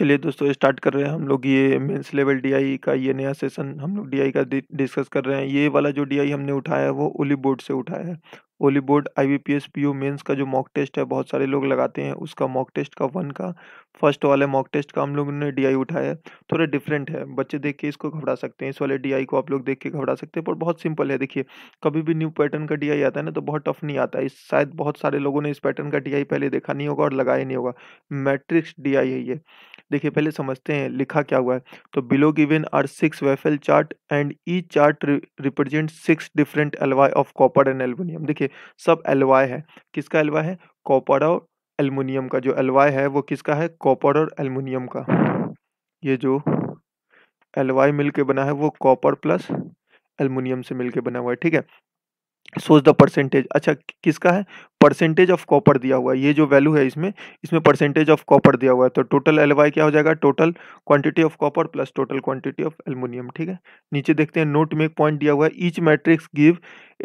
चलिए दोस्तों स्टार्ट कर रहे हैं हम लोग ये मेंस लेवल डीआई का ये नया सेशन हम लोग डीआई e का डिस्कस कर रहे हैं ये वाला जो डीआई e हमने उठाया है वो ओली बोर्ड से उठाया है ओली board I B P S P U mains का जो मॉक टेस्ट है बहुत सारे लोग लगाते हैं उसका मॉक टेस्ट का वन का फर्स्ट वाले मॉक टेस्ट का हम लोगों ने डी आई उठाया थोड़ा डिफरेंट है बच्चे देख के इसको घबरा सकते हैं इस वाले डी आई को आप लोग देख के घबरा सकते हैं पर बहुत सिंपल है देखिए कभी भी न्यू पैटर्न का डी आई आता है ना तो बहुत टफ नहीं आता है शायद बहुत सारे लोगों ने इस पैटर्न का डी आई पहले देखा नहीं होगा और लगाया नहीं होगा मैट्रिक्स डी आई है ये देखिए पहले समझते हैं लिखा क्या हुआ है तो below given are six waffle chart and each chart represent six different alloy of copper and aluminium देखिए सब एलवाय है किसका एलवाय है कॉपर और एलमिनियम का जो एलवाय है वो किसका है कॉपर और एलमिनियम का ये जो एलवाय मिल के बना है वो कॉपर प्लस एलमिनियम से मिल के बना हुआ है ठीक है सोच द परसेंटेज अच्छा किसका है परसेंटेज ऑफ कॉपर दिया हुआ है ये जो वैल्यू है इसमें इसमें परसेंटेज ऑफ कॉपर दिया हुआ है तो टोटल एल वाई क्या हो जाएगा total quantity of copper plus total quantity of aluminium ठीक है नीचे देखते हैं नोट में एक पॉइंट दिया हुआ है each matrix give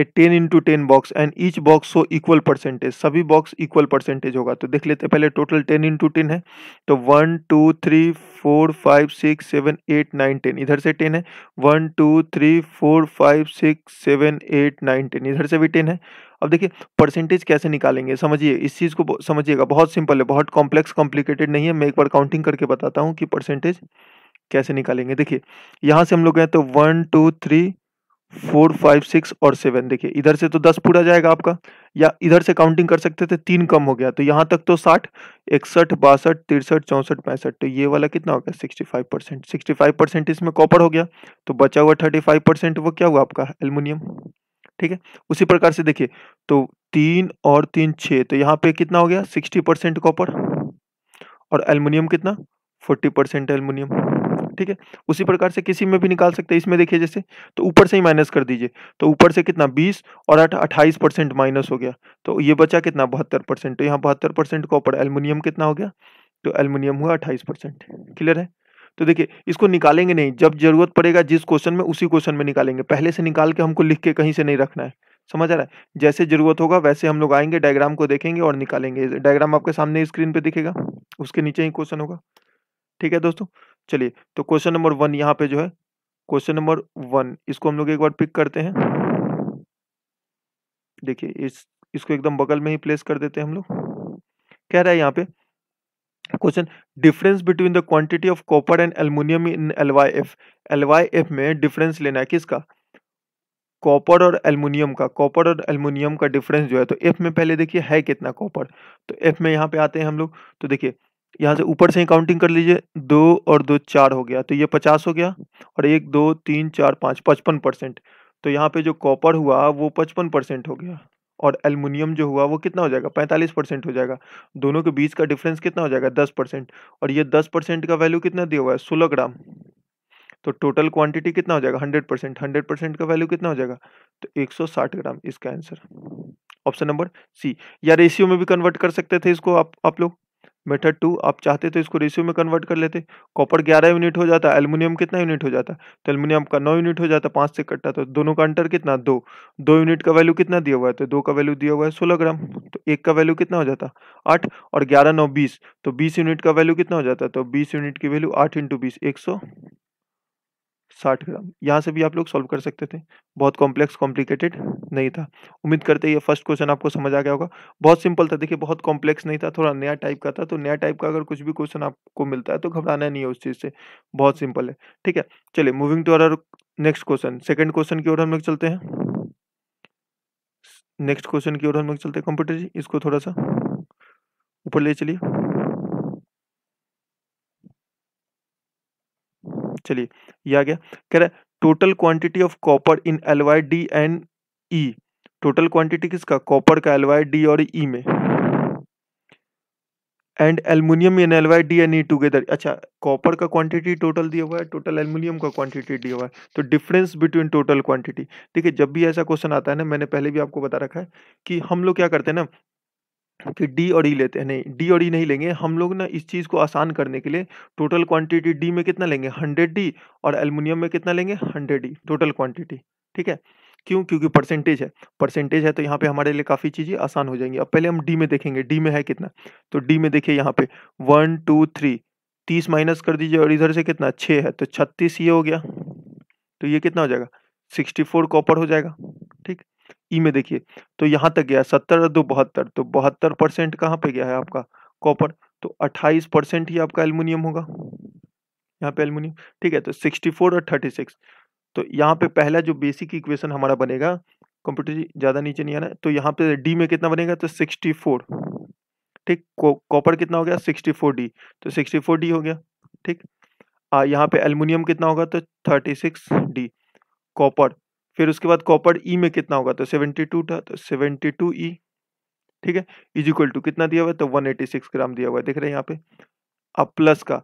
a ten into ten box and each box so equal percentage सभी बॉक्स इक्वल परसेंटेज होगा तो देख लेते हैं पहले टोटल टेन इंटू टेन है तो one two three four five six seven eight nine ten इधर से टेन है one two three four five six seven eight nine ten इधर से भी टेन है अब देखिए परसेंटेज कैसे निकालेंगे समझिए इस चीज़ को समझिएगा बहुत सिंपल है बहुत कॉम्प्लेक्स कॉम्प्लिकेटेड नहीं है मैं एक बार काउंटिंग करके बताता हूँ कि परसेंटेज कैसे निकालेंगे देखिए यहाँ से हम लोग गए तो one two three four five six और सेवन देखिए इधर से तो दस पूरा जाएगा आपका या इधर से काउंटिंग कर सकते थे तीन कम हो गया तो यहाँ तक तो साठ इकसठ बासठ तिरसठ चौंसठ पैंसठ तो ये वाला कितना हो गया sixty five percent sixty five percent इसमें कॉपर हो गया तो बचा हुआ थर्टी फाइव परसेंट वो क्या हुआ आपका एलमिनियम ठीक है उसी प्रकार से देखिए तो तीन और तीन छः तो यहाँ पे कितना हो गया सिक्सटी परसेंट कॉपर और एलमिनियम कितना फोर्टी परसेंट एलमिनियम ठीक है उसी प्रकार से किसी में भी निकाल सकते हैं इसमें देखिए जैसे तो ऊपर से ही माइनस कर दीजिए तो ऊपर से कितना बीस और अट्ठाईस परसेंट माइनस हो गया तो ये बचा कितना बहत्तर परसेंट तो यहाँ बहत्तर परसेंट कॉपर एलमिनियम कितना हो गया तो एलमिनियम हुआ अट्ठाईस परसेंट क्लियर है तो देखिए इसको निकालेंगे नहीं जब जरूरत पड़ेगा जिस क्वेश्चन में उसी क्वेश्चन में निकालेंगे पहले से निकाल के हमको लिख के कहीं से नहीं रखना है समझ आ रहा है जैसे जरूरत होगा वैसे हम लोग आएंगे डायग्राम को देखेंगे और निकालेंगे डायग्राम आपके सामने स्क्रीन पे दिखेगा उसके नीचे ही क्वेश्चन होगा ठीक है दोस्तों चलिए तो क्वेश्चन नंबर वन यहाँ पे जो है क्वेश्चन नंबर वन इसको हम लोग एक बार पिक करते हैं देखिए इस इसको एकदम बगल में ही प्लेस कर देते हैं हम लोग कह रहा है यहाँ पे question difference between the quantity of copper and aluminium in alloy F alloy F में डिफरेंस लेना है किसका कॉपर और एल्यूमिनियम का कॉपर और एल्यूमिनियम का डिफरेंस जो है तो एफ में पहले देखिए है कितना कॉपर तो एफ में यहाँ पे आते हैं हम लोग तो देखिए यहाँ से ऊपर से ही काउंटिंग कर लीजिए दो और दो चार हो गया तो ये पचास हो गया और एक दो तीन चार पाँच पचपन परसेंट तो यहाँ पे जो कॉपर हुआ वो पचपन परसेंट हो गया और एलमिनियम जो हुआ वो कितना हो जाएगा पैंतालीस परसेंट हो जाएगा दोनों के बीच का डिफरेंस कितना हो जाएगा दस परसेंट और ये दस परसेंट का वैल्यू कितना दिया हुआ है सोलह ग्राम तो टोटल क्वांटिटी कितना हो जाएगा हंड्रेड परसेंट हंड्रेड परसेंट का वैल्यू कितना हो जाएगा तो एक सौ साठ ग्राम इसका आंसर ऑप्शन नंबर सी या रेशियो में भी कन्वर्ट कर सकते थे इसको आप आप लोग मेथड टू आप चाहते तो इसको रेशियो में कन्वर्ट कर लेते कॉपर ग्यारह यूनिट हो जाता एलमिनियम कितना यूनिट हो जाता तो एलमिनियम का नौ यूनिट हो जाता पाँच से कटता तो दोनों का अंटर कितना दो दो यूनिट का वैल्यू कितना दिया हुआ है तो दो का वैल्यू दिया हुआ है सोलह ग्राम तो एक का वैल्यू कितना हो जाता आठ और ग्यारह नौ बीस तो बीस यूनिट का वैल्यू कितना हो जाता तो बीस यूनिट की वैल्यू आठ इंटू बीस एक सौ साठ ग्राम यहाँ से भी आप लोग सॉल्व कर सकते थे बहुत कॉम्प्लेक्स कॉम्प्लिकेटेड नहीं था उम्मीद करते ये फर्स्ट क्वेश्चन आपको समझ आ गया होगा बहुत सिंपल था देखिए बहुत कॉम्प्लेक्स नहीं था थोड़ा नया टाइप का था तो नया टाइप का अगर कुछ भी क्वेश्चन आपको मिलता है तो घबराना नहीं है उस चीज़ से बहुत सिंपल है ठीक है चलिए moving to uh next question second question की ओर हम लोग चलते हैं नेक्स्ट क्वेश्चन की ओर हम लोग चलते हैं कंप्यूटर जी इसको थोड़ा सा ऊपर ले चलिए चलिए ये आ गया कह रहा है total quantity of copper in alloy D and E total quantity किसका कॉपर का एल वाई डी और ई e में and aluminium in alloy D and E together अच्छा कॉपर का क्वांटिटी टोटल दिया हुआ है टोटल एल्यूमिनियम का क्वांटिटी दिया हुआ है तो डिफरेंस बिटवीन टोटल क्वांटिटी देखिए जब भी ऐसा क्वेश्चन आता है ना मैंने पहले भी आपको बता रखा है कि हम लोग क्या करते हैं ना कि डी और ई e लेते हैं नहीं डी और ई e नहीं लेंगे हम लोग ना इस चीज़ को आसान करने के लिए टोटल क्वांटिटी डी में कितना लेंगे हंड्रेड डी और एलमिनियम में कितना लेंगे हंड्रेड डी टोटल क्वांटिटी ठीक है क्यों क्योंकि परसेंटेज है परसेंटेज है तो यहाँ पे हमारे लिए काफ़ी चीज़ें आसान हो जाएंगी अब पहले हम डी में देखेंगे डी में है कितना तो डी में देखिए यहाँ पे वन टू थ्री तीस माइनस कर दीजिए और इधर से कितना छः है तो छत्तीस ये हो गया तो ये कितना हो जाएगा सिक्सटी फोर कॉपर हो जाएगा ठीक ई में देखिए तो यहाँ तक गया सत्तर दो बहत्तर तो बहत्तर परसेंट कहाँ पे गया है आपका कॉपर तो अट्ठाईस परसेंट ही आपका एल्यूमिनियम होगा यहाँ पे एल्यूमिनियम ठीक है तो सिक्सटी फोर और थर्टी सिक्स तो यहाँ पे पहला जो बेसिक इक्वेशन हमारा बनेगा कंप्यूटर ज़्यादा नीचे नहीं आना तो यहाँ पे डी में कितना बनेगा तो सिक्सटी फोर ठीक कॉपर कितना हो गया सिक्सटी फोर डी तो सिक्सटी फोर डी हो गया ठीक यहाँ पे एल्यूमिनियम कितना होगा तो थर्टी सिक्स डी कॉपर फिर उसके बाद कॉपर ई e में कितना होगा तो सेवेंटी टू था तो सेवेंटी टू ई ठीक है इज इक्वल टू कितना दिया हुआ है तो वन एटी सिक्स ग्राम दिया हुआ है देख रहे हैं यहाँ पे अब प्लस का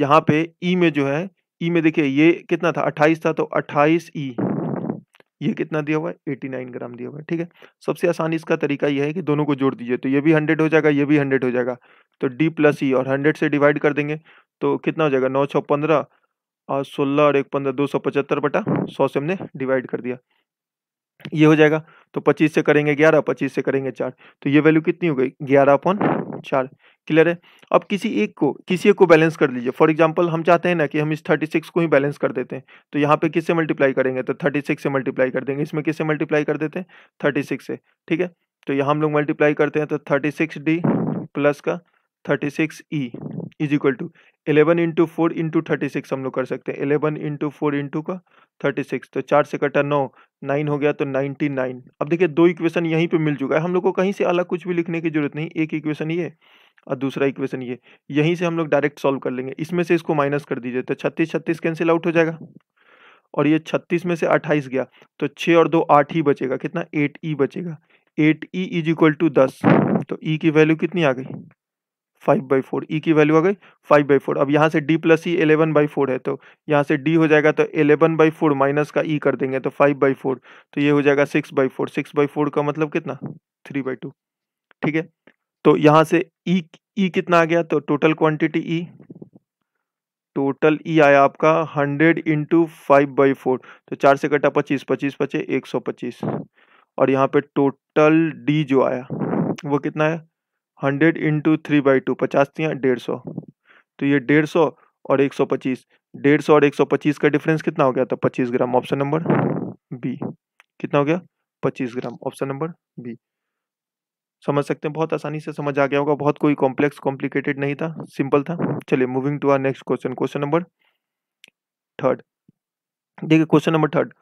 यहाँ पे ई e में जो है ई e में देखिए ये कितना था अट्ठाईस था तो अट्ठाईस ई ये कितना दिया हुआ है एटी नाइन ग्राम दिया हुआ है ठीक है सबसे आसान इसका तरीका यह है कि दोनों को जोड़ दीजिए तो ये भी हंड्रेड हो जाएगा ये भी हंड्रेड हो जाएगा तो डी प्लस ई और हंड्रेड से डिवाइड कर देंगे तो कितना हो जाएगा नौ छः पंद्रह और सोलह और एक पंद्रह दो सौ पचहत्तर बटा सौ से हमने डिवाइड कर दिया ये हो जाएगा तो पच्चीस से करेंगे ग्यारह पच्चीस से करेंगे चार तो ये वैल्यू कितनी हो गई ग्यारह अपॉन चार क्लियर है अब किसी एक को किसी एक को बैलेंस कर लीजिए फॉर एग्जाम्पल हम चाहते हैं ना कि हम इस थर्टी सिक्स को ही बैलेंस कर देते हैं तो यहाँ पे किससे मल्टीप्लाई करेंगे तो थर्टी सिक्स से मल्टीप्लाई कर देंगे इसमें किससे मल्टीप्लाई कर देते हैं थर्टी सिक्स से ठीक है तो यहाँ हम लोग मल्टीप्लाई करते हैं तो थर्टी सिक्स डी प्लस का thirty six E is equal to eleven into four into thirty six हम लोग कर सकते हैं इलेवन इंटू फोर इंटू का थर्टी सिक्स तो चार से कटा नौ नाइन हो गया तो नाइन्टी नाइन अब देखिए दो इक्वेशन यहीं पे मिल चुका है हम लोग को कहीं से अलग कुछ भी लिखने की जरूरत नहीं एक इक्वेशन ये और दूसरा इक्वेशन ये यहीं से हम लोग डायरेक्ट सॉल्व कर लेंगे इसमें से इसको माइनस कर दीजिए तो छत्तीस छत्तीस कैंसिल आउट हो जाएगा और ये छत्तीस में से अट्ठाईस गया तो छः और दो आठ ही बचेगा कितना एट ई बचेगा eight E is equal to दस तो ई की वैल्यू कितनी आ गई five by four E e की वैल्यू आ गई फाइव बाई फोर अब यहाँ से D plus E eleven by four है तो यहाँ से डी हो जाएगा तो एलेवन बाई फोर माइनस का ई e कर देंगे तो फाइव बाई फोर तो ये हो जाएगा six by four six by four का मतलब कितना थ्री बाई टू ठीक है तो यहाँ से ई e, ई e कितना आ गया तो टोटल क्वांटिटी ई टोटल ई आया आपका hundred into five by four तो चार से कटा पच्चीस पच्चीस पचे एक सौ पच्चीस और यहाँ पे टोटल डी जो आया वो कितना है hundred into three by two पचास थी हाँ, डेढ़ सौ तो ये डेढ़ सौ और एक सौ पच्चीस डेढ़ सौ और एक सौ पच्चीस का डिफरेंस कितना हो गया था तो पच्चीस ग्राम ऑप्शन नंबर बी कितना हो गया पच्चीस ग्राम ऑप्शन नंबर बी समझ सकते हैं बहुत आसानी से समझ आ गया होगा बहुत कोई कॉम्प्लेक्स कॉम्प्लिकेटेड नहीं था सिंपल था चलिए moving to our next question question number third देखिए क्वेश्चन नंबर थर्ड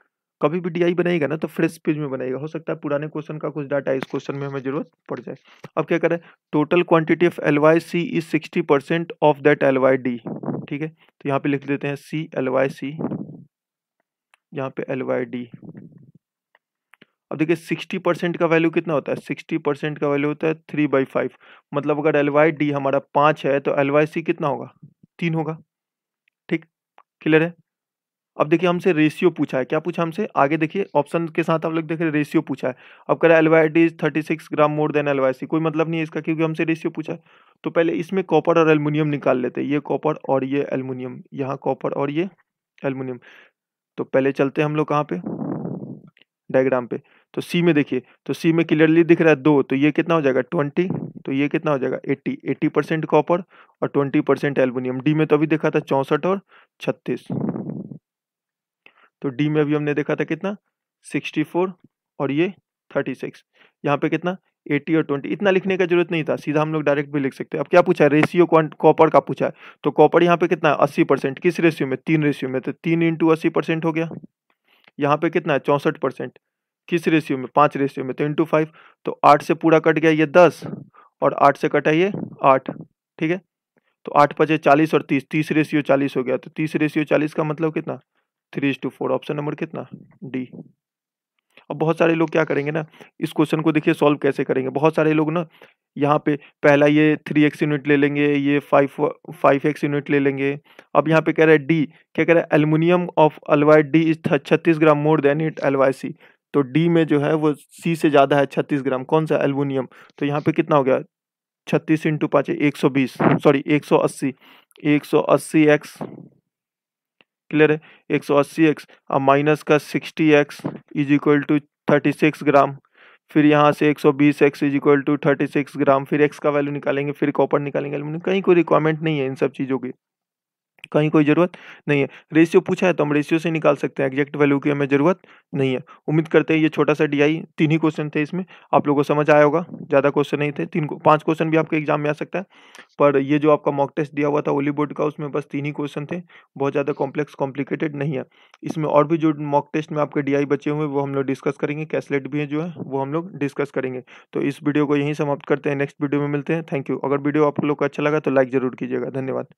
कभी भी डीआई बनाएगा ना तो फ्रेश पेज में बनाएगा हो सकता है पुराने क्वेश्चन का कुछ डाटा इस क्वेश्चन में हमें जरूरत पड़ जाए अब क्या करें total quantity of alloy C is sixty percent of that alloy D ठीक है तो यहाँ पे लिख देते हैं सी एल वाई सी यहाँ पे एल वाई डी अब देखिए सिक्सटी परसेंट का वैल्यू कितना होता है सिक्सटी परसेंट का वैल्यू होता है थ्री बाई फाइव मतलब अगर एल वाई डी हमारा पाँच है तो एल वाई सी कितना होगा तीन होगा ठीक क्लियर है अब देखिए हमसे रेशियो पूछा है क्या पूछा हमसे आगे देखिए ऑप्शन के साथ आप लोग देख रहे रेशियो पूछा है अब कह रहे हैं alloy D thirty six gram more than C कोई मतलब नहीं है इसका क्योंकि हमसे रेशियो पूछा है तो पहले इसमें कॉपर और एलमिनियम निकाल लेते हैं ये कॉपर और ये एलमिनियम यहाँ कॉपर और ये एलमिनियम तो पहले चलते हैं हम लोग कहाँ पे डायग्राम पे तो सी में देखिए तो सी में क्लियरली दिख रहा है दो तो ये कितना हो जाएगा ट्वेंटी तो ये कितना हो जाएगा एट्टी एट्टी परसेंट कॉपर और ट्वेंटी परसेंट एल्यूमिनियम डी में तो अभी देखा था चौंसठ और छत्तीस तो डी में अभी हमने देखा था कितना 64 और ये 36 सिक्स यहाँ पे कितना 80 और 20 इतना लिखने का जरूरत नहीं था सीधा हम लोग डायरेक्ट भी लिख सकते हैं अब क्या पूछा है रेशियो कॉपर का पूछा है तो कॉपर यहाँ पे कितना है अस्सी परसेंट किस रेशियो में तीन रेशियो में तो तीन इंटू अस्सी परसेंट हो गया यहाँ पे कितना है चौंसठ परसेंट किस रेशियो में पाँच रेशियो में तो इंटू फाइव तो आठ से पूरा कट गया ये दस और आठ से कटा ये आठ ठीक है तो आठ पचे चालीस और तीस तीस रेशियो चालीस हो गया तो तीस रेशियो चालीस का मतलब कितना three is two four option number कितना डी अब बहुत सारे लोग क्या करेंगे ना इस क्वेश्चन को देखिए सॉल्व कैसे करेंगे बहुत सारे लोग ना यहाँ पे पहला ये थ्री एक्स यूनिट ले लेंगे ये फाइव फाइव एक्स यूनिट ले लेंगे अब यहाँ पे कह रहा है डी क्या कह रहा है aluminium of alloy D is छत्तीस ग्राम मोर देन इट एलवाई सी तो डी में जो है वो सी से ज़्यादा है छत्तीस ग्राम कौन सा एलमिनियम तो यहाँ पे कितना हो गया छत्तीस इंटू पाँच एक सौ बीस सॉरी एक सौ अस्सी एक सौ अस्सी एक्स क्लियर है एक सौ अस्सी एक्स अब माइनस का sixty X is equal to thirty six gram फिर यहाँ से एक सौ बीस X is equal to thirty six gram फिर एक्स का वैल्यू निकालेंगे फिर कॉपर निकालेंगे एल्यूमिनियम कहीं कोई रिक्वायरमेंट नहीं है इन सब चीज़ों की कहीं कोई ज़रूरत नहीं है रेशियो पूछा है तो हम रेशियो से निकाल सकते हैं एग्जैक्ट वैल्यू की हमें ज़रूरत नहीं है उम्मीद करते हैं ये छोटा सा डीआई तीन ही क्वेश्चन थे इसमें आप लोगों को समझ आया होगा ज़्यादा क्वेश्चन नहीं थे तीन पांच क्वेश्चन भी आपके एग्जाम में आ सकता है पर ये जो आपका मॉक टेस्ट दिया हुआ था ओली बोर्ड का उसमें बस तीन ही क्वेश्चन थे बहुत ज़्यादा कॉम्प्लेक्स कॉम्प्लिकेटेड नहीं है इसमें और भी जो मॉक टेस्ट में आपके डी बचे हुए वो हम लोग डिस्कस करेंगे कैसलेट भी है जो है वो हम लोग डिस्कस करेंगे तो इस वीडियो को यहीं समाप्त करते हैं नेक्स्ट वीडियो में मिलते हैं थैंक यू अगर वीडियो आप लोग को अच्छा लगा तो लाइक जरूर कीजिएगा धन्यवाद